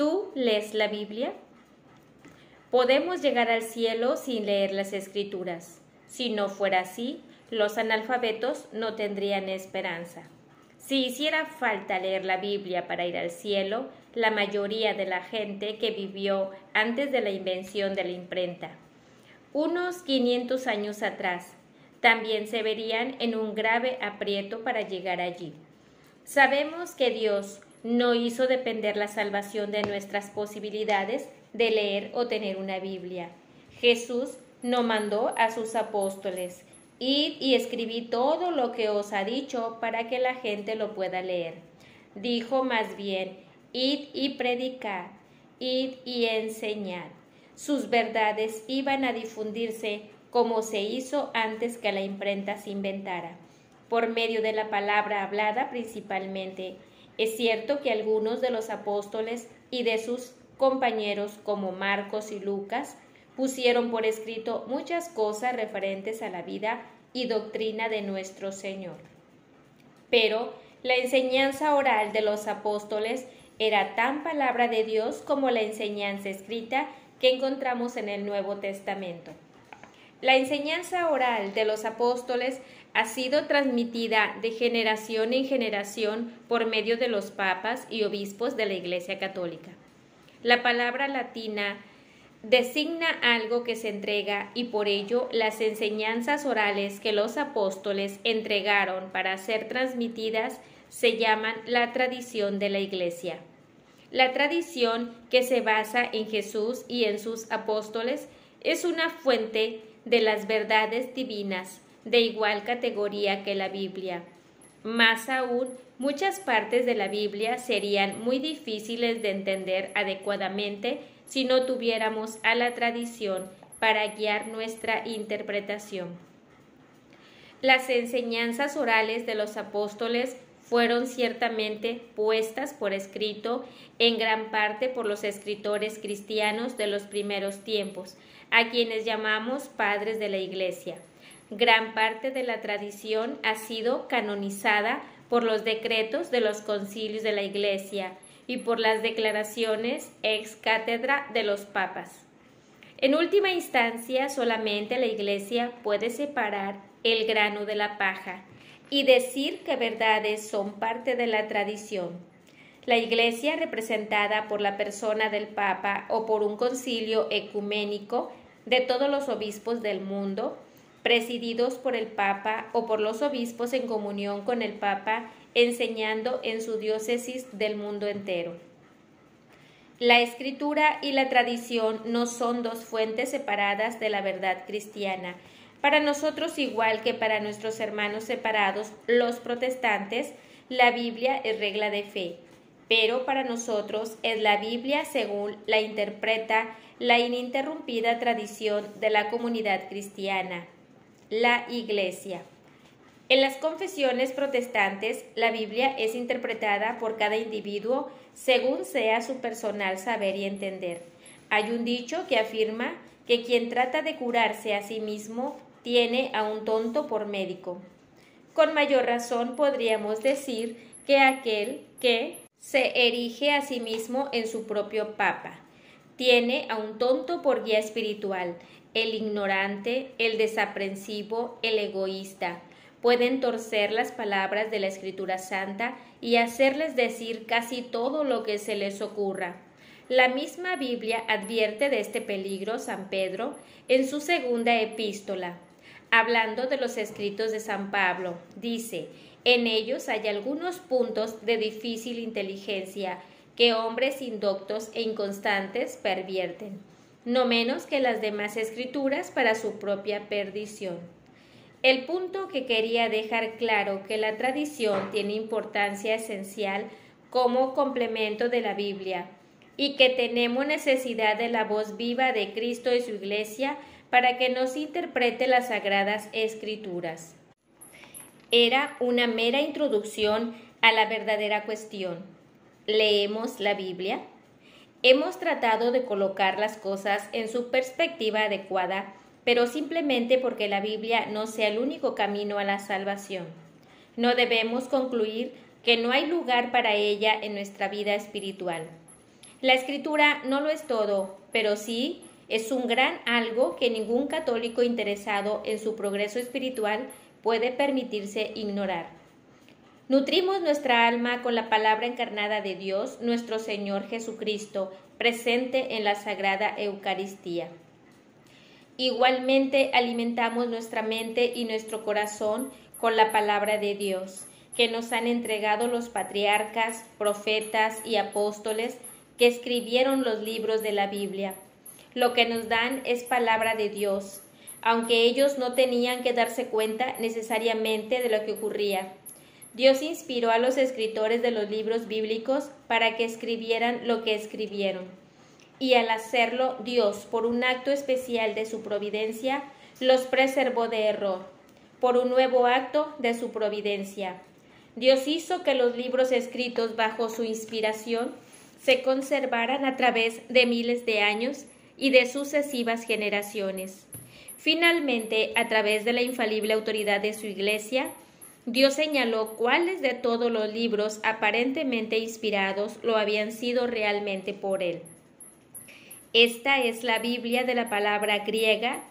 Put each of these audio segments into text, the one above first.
¿Tú lees la Biblia? Podemos llegar al cielo sin leer las escrituras. Si no fuera así, los analfabetos no tendrían esperanza. Si hiciera falta leer la Biblia para ir al cielo, la mayoría de la gente que vivió antes de la invención de la imprenta, unos 500 años atrás, también se verían en un grave aprieto para llegar allí. Sabemos que Dios no hizo depender la salvación de nuestras posibilidades de leer o tener una Biblia. Jesús no mandó a sus apóstoles, id y escribí todo lo que os ha dicho para que la gente lo pueda leer. Dijo más bien, id y predicad, id y enseñad. Sus verdades iban a difundirse como se hizo antes que la imprenta se inventara, por medio de la palabra hablada principalmente, es cierto que algunos de los apóstoles y de sus compañeros como Marcos y Lucas pusieron por escrito muchas cosas referentes a la vida y doctrina de nuestro Señor. Pero la enseñanza oral de los apóstoles era tan palabra de Dios como la enseñanza escrita que encontramos en el Nuevo Testamento. La enseñanza oral de los apóstoles ha sido transmitida de generación en generación por medio de los papas y obispos de la Iglesia Católica. La palabra latina designa algo que se entrega y por ello las enseñanzas orales que los apóstoles entregaron para ser transmitidas se llaman la tradición de la Iglesia. La tradición que se basa en Jesús y en sus apóstoles es una fuente de las verdades divinas de igual categoría que la Biblia. Más aún, muchas partes de la Biblia serían muy difíciles de entender adecuadamente si no tuviéramos a la tradición para guiar nuestra interpretación. Las enseñanzas orales de los apóstoles fueron ciertamente puestas por escrito en gran parte por los escritores cristianos de los primeros tiempos, a quienes llamamos padres de la Iglesia gran parte de la tradición ha sido canonizada por los decretos de los concilios de la Iglesia y por las declaraciones ex cátedra de los papas. En última instancia, solamente la Iglesia puede separar el grano de la paja y decir que verdades son parte de la tradición. La Iglesia, representada por la persona del Papa o por un concilio ecuménico de todos los obispos del mundo, presididos por el Papa o por los obispos en comunión con el Papa, enseñando en su diócesis del mundo entero. La escritura y la tradición no son dos fuentes separadas de la verdad cristiana. Para nosotros, igual que para nuestros hermanos separados, los protestantes, la Biblia es regla de fe, pero para nosotros es la Biblia según la interpreta la ininterrumpida tradición de la comunidad cristiana. La Iglesia. En las confesiones protestantes, la Biblia es interpretada por cada individuo según sea su personal saber y entender. Hay un dicho que afirma que quien trata de curarse a sí mismo tiene a un tonto por médico. Con mayor razón podríamos decir que aquel que se erige a sí mismo en su propio papa tiene a un tonto por guía espiritual el ignorante, el desaprensivo, el egoísta. Pueden torcer las palabras de la Escritura Santa y hacerles decir casi todo lo que se les ocurra. La misma Biblia advierte de este peligro San Pedro en su segunda epístola. Hablando de los escritos de San Pablo, dice, en ellos hay algunos puntos de difícil inteligencia que hombres indoctos e inconstantes pervierten no menos que las demás escrituras para su propia perdición. El punto que quería dejar claro que la tradición tiene importancia esencial como complemento de la Biblia y que tenemos necesidad de la voz viva de Cristo y su Iglesia para que nos interprete las sagradas escrituras. Era una mera introducción a la verdadera cuestión. ¿Leemos la Biblia? Hemos tratado de colocar las cosas en su perspectiva adecuada, pero simplemente porque la Biblia no sea el único camino a la salvación. No debemos concluir que no hay lugar para ella en nuestra vida espiritual. La escritura no lo es todo, pero sí es un gran algo que ningún católico interesado en su progreso espiritual puede permitirse ignorar. Nutrimos nuestra alma con la palabra encarnada de Dios, nuestro Señor Jesucristo, presente en la Sagrada Eucaristía. Igualmente alimentamos nuestra mente y nuestro corazón con la palabra de Dios, que nos han entregado los patriarcas, profetas y apóstoles que escribieron los libros de la Biblia. Lo que nos dan es palabra de Dios, aunque ellos no tenían que darse cuenta necesariamente de lo que ocurría. Dios inspiró a los escritores de los libros bíblicos para que escribieran lo que escribieron. Y al hacerlo, Dios, por un acto especial de su providencia, los preservó de error, por un nuevo acto de su providencia. Dios hizo que los libros escritos bajo su inspiración se conservaran a través de miles de años y de sucesivas generaciones. Finalmente, a través de la infalible autoridad de su Iglesia, Dios señaló cuáles de todos los libros aparentemente inspirados lo habían sido realmente por él. Esta es la Biblia de la palabra griega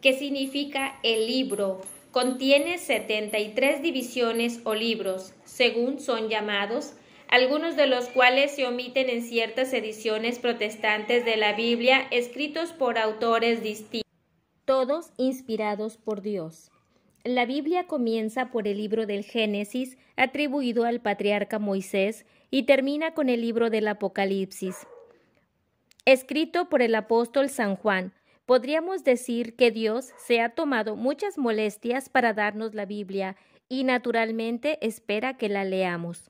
que significa el libro. Contiene 73 divisiones o libros, según son llamados, algunos de los cuales se omiten en ciertas ediciones protestantes de la Biblia escritos por autores distintos, todos inspirados por Dios. La Biblia comienza por el libro del Génesis, atribuido al patriarca Moisés, y termina con el libro del Apocalipsis, escrito por el apóstol San Juan. Podríamos decir que Dios se ha tomado muchas molestias para darnos la Biblia y naturalmente espera que la leamos.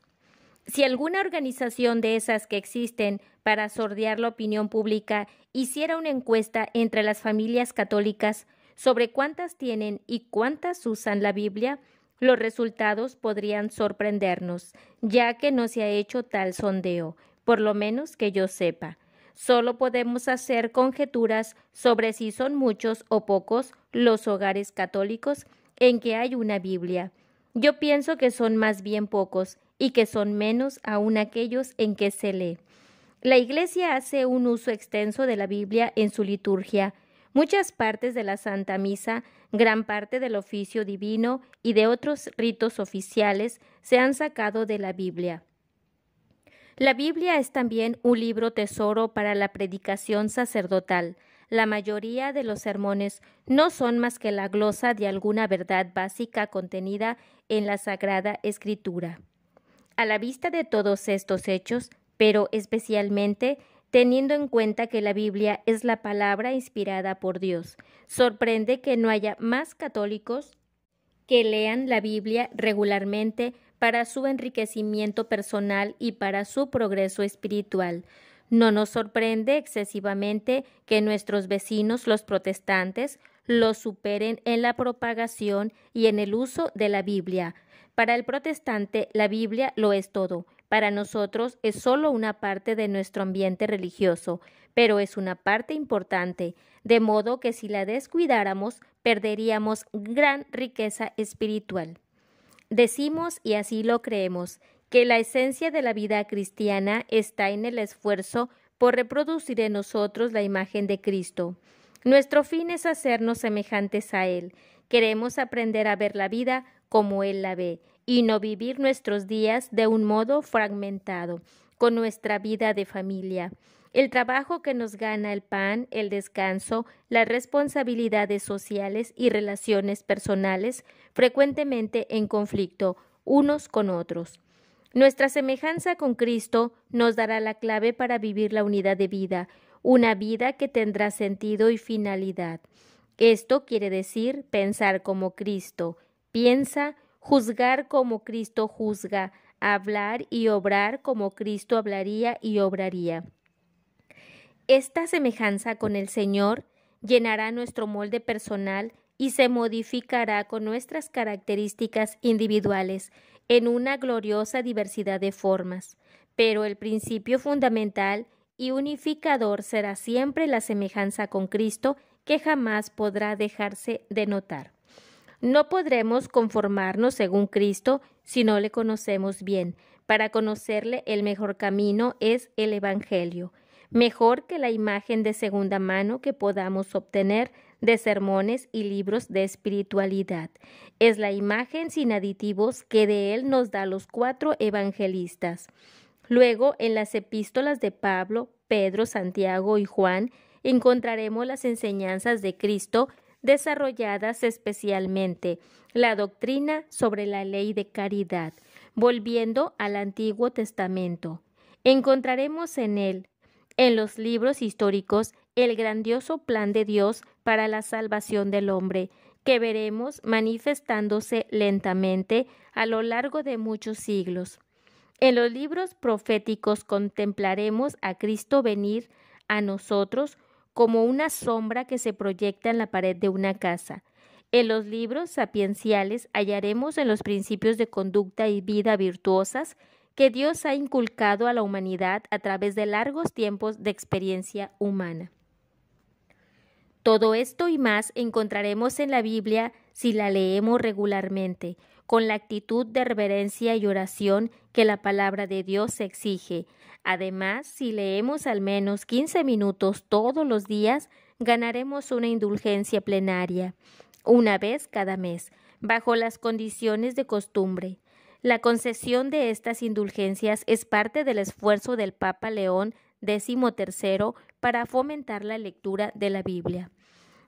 Si alguna organización de esas que existen para sordear la opinión pública hiciera una encuesta entre las familias católicas, sobre cuántas tienen y cuántas usan la Biblia, los resultados podrían sorprendernos, ya que no se ha hecho tal sondeo, por lo menos que yo sepa. Solo podemos hacer conjeturas sobre si son muchos o pocos los hogares católicos en que hay una Biblia. Yo pienso que son más bien pocos y que son menos aún aquellos en que se lee. La Iglesia hace un uso extenso de la Biblia en su liturgia, Muchas partes de la Santa Misa, gran parte del oficio divino y de otros ritos oficiales se han sacado de la Biblia. La Biblia es también un libro tesoro para la predicación sacerdotal. La mayoría de los sermones no son más que la glosa de alguna verdad básica contenida en la Sagrada Escritura. A la vista de todos estos hechos, pero especialmente teniendo en cuenta que la Biblia es la palabra inspirada por Dios. Sorprende que no haya más católicos que lean la Biblia regularmente para su enriquecimiento personal y para su progreso espiritual. No nos sorprende excesivamente que nuestros vecinos, los protestantes, los superen en la propagación y en el uso de la Biblia. Para el protestante, la Biblia lo es todo, para nosotros es solo una parte de nuestro ambiente religioso, pero es una parte importante, de modo que si la descuidáramos perderíamos gran riqueza espiritual. Decimos, y así lo creemos, que la esencia de la vida cristiana está en el esfuerzo por reproducir en nosotros la imagen de Cristo. Nuestro fin es hacernos semejantes a Él. Queremos aprender a ver la vida como Él la ve, y no vivir nuestros días de un modo fragmentado, con nuestra vida de familia. El trabajo que nos gana el pan, el descanso, las responsabilidades sociales y relaciones personales, frecuentemente en conflicto unos con otros. Nuestra semejanza con Cristo nos dará la clave para vivir la unidad de vida, una vida que tendrá sentido y finalidad. Esto quiere decir pensar como Cristo, Piensa, juzgar como Cristo juzga, hablar y obrar como Cristo hablaría y obraría. Esta semejanza con el Señor llenará nuestro molde personal y se modificará con nuestras características individuales en una gloriosa diversidad de formas. Pero el principio fundamental y unificador será siempre la semejanza con Cristo que jamás podrá dejarse de notar. No podremos conformarnos según Cristo si no le conocemos bien. Para conocerle el mejor camino es el Evangelio, mejor que la imagen de segunda mano que podamos obtener de sermones y libros de espiritualidad. Es la imagen sin aditivos que de él nos da los cuatro evangelistas. Luego, en las epístolas de Pablo, Pedro, Santiago y Juan, encontraremos las enseñanzas de Cristo desarrolladas especialmente la doctrina sobre la ley de caridad. Volviendo al Antiguo Testamento, encontraremos en él, en los libros históricos, el grandioso plan de Dios para la salvación del hombre, que veremos manifestándose lentamente a lo largo de muchos siglos. En los libros proféticos contemplaremos a Cristo venir a nosotros como una sombra que se proyecta en la pared de una casa. En los libros sapienciales hallaremos en los principios de conducta y vida virtuosas que Dios ha inculcado a la humanidad a través de largos tiempos de experiencia humana. Todo esto y más encontraremos en la Biblia si la leemos regularmente, con la actitud de reverencia y oración que la palabra de Dios exige. Además, si leemos al menos 15 minutos todos los días, ganaremos una indulgencia plenaria, una vez cada mes, bajo las condiciones de costumbre. La concesión de estas indulgencias es parte del esfuerzo del Papa León XIII para fomentar la lectura de la Biblia.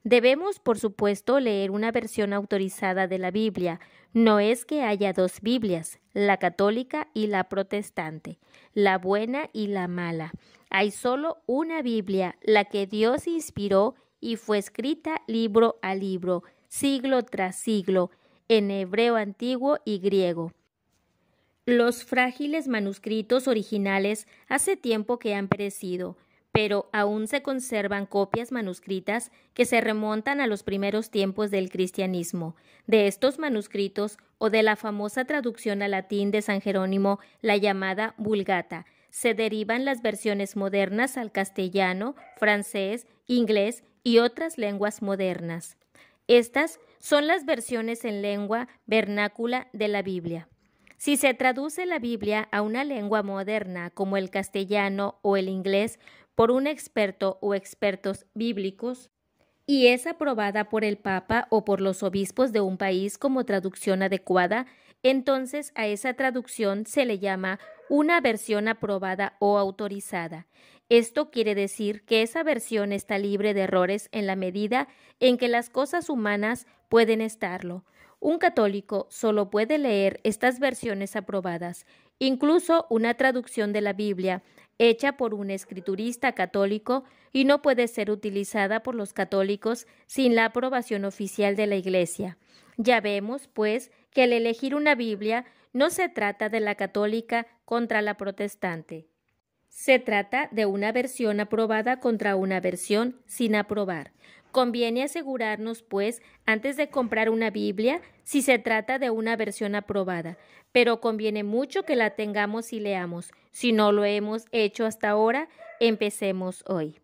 Debemos, por supuesto, leer una versión autorizada de la Biblia. No es que haya dos Biblias, la católica y la protestante, la buena y la mala. Hay solo una Biblia, la que Dios inspiró y fue escrita libro a libro, siglo tras siglo, en hebreo antiguo y griego. Los frágiles manuscritos originales hace tiempo que han perecido, pero aún se conservan copias manuscritas que se remontan a los primeros tiempos del cristianismo. De estos manuscritos o de la famosa traducción al latín de San Jerónimo, la llamada Vulgata, se derivan las versiones modernas al castellano, francés, inglés y otras lenguas modernas. Estas son las versiones en lengua vernácula de la Biblia. Si se traduce la Biblia a una lengua moderna como el castellano o el inglés, por un experto o expertos bíblicos y es aprobada por el Papa o por los obispos de un país como traducción adecuada, entonces a esa traducción se le llama una versión aprobada o autorizada. Esto quiere decir que esa versión está libre de errores en la medida en que las cosas humanas pueden estarlo. Un católico solo puede leer estas versiones aprobadas. Incluso una traducción de la Biblia hecha por un escriturista católico y no puede ser utilizada por los católicos sin la aprobación oficial de la Iglesia. Ya vemos, pues, que al elegir una Biblia no se trata de la católica contra la protestante. Se trata de una versión aprobada contra una versión sin aprobar. Conviene asegurarnos, pues, antes de comprar una Biblia, si se trata de una versión aprobada, pero conviene mucho que la tengamos y leamos. Si no lo hemos hecho hasta ahora, empecemos hoy.